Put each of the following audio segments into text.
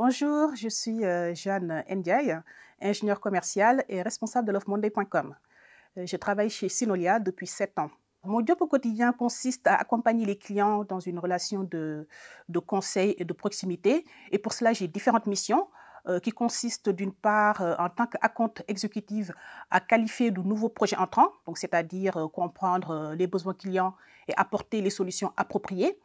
Bonjour, je suis euh, Jeanne Ndiaye, ingénieure commerciale et responsable de Lovemonday.com. Euh, je travaille chez Sinolia depuis sept ans. Mon job au quotidien consiste à accompagner les clients dans une relation de, conseil et de proximité. Et pour cela, j'ai différentes missions euh, qui consistent d'une part, en tant qu'accompte exécutive, à qualifier de nouveaux projets entrants, c'est-à-dire comprendre les besoins clients et apporter les solutions appropriées.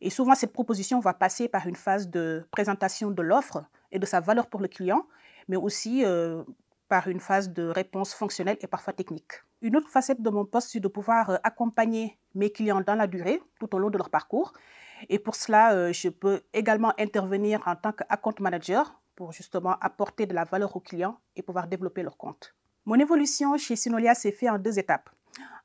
Et souvent, cette proposition va passer par une phase de présentation de l'offre et de sa valeur pour le client, mais aussi euh, par une phase de réponse fonctionnelle et parfois technique. Une autre facette de mon poste, c'est de pouvoir euh, accompagner mes clients dans la durée, tout au long de leur parcours. Et pour cela, euh, je peux également intervenir en tant qu'account manager pour justement apporter de la valeur aux clients et pouvoir développer leur compte. Mon évolution chez Sinolia s'est faite en deux étapes.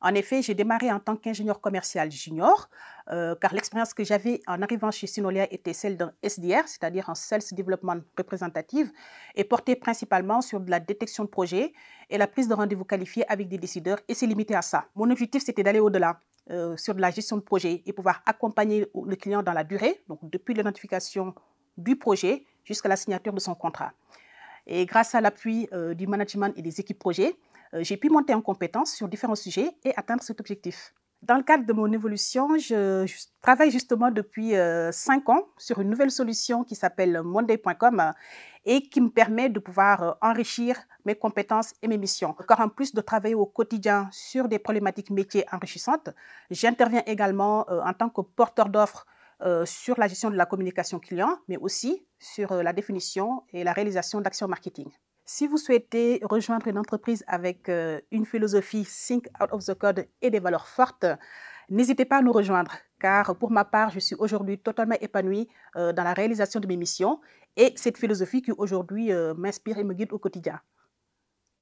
En effet, j'ai démarré en tant qu'ingénieur commercial junior, euh, car l'expérience que j'avais en arrivant chez Sinolia était celle d'un SDR, c'est-à-dire un Sales Development Représentative, et portait principalement sur la détection de projets et la prise de rendez-vous qualifiés avec des décideurs, et c'est limité à ça. Mon objectif, c'était d'aller au-delà. Euh, sur la gestion de projet et pouvoir accompagner le client dans la durée, donc depuis la notification du projet jusqu'à la signature de son contrat. Et grâce à l'appui euh, du management et des équipes projet, euh, j'ai pu monter en compétence sur différents sujets et atteindre cet objectif. Dans le cadre de mon évolution, je, travaille justement depuis euh, cinq ans sur une nouvelle solution qui s'appelle Monday.com euh, et qui me permet de pouvoir enrichir mes compétences et mes missions. Car en plus de travailler au quotidien sur des problématiques métiers enrichissantes, j'interviens également en tant que porteur d'offres sur la gestion de la communication client, mais aussi sur la définition et la réalisation d'actions marketing. Si vous souhaitez rejoindre une entreprise avec euh, une philosophie Think Out of the Code et des valeurs fortes, n'hésitez pas à nous rejoindre, car pour ma part, je suis aujourd'hui totalement épanouie euh, dans la réalisation de mes missions et cette philosophie qui aujourd'hui euh, m'inspire et me guide au quotidien.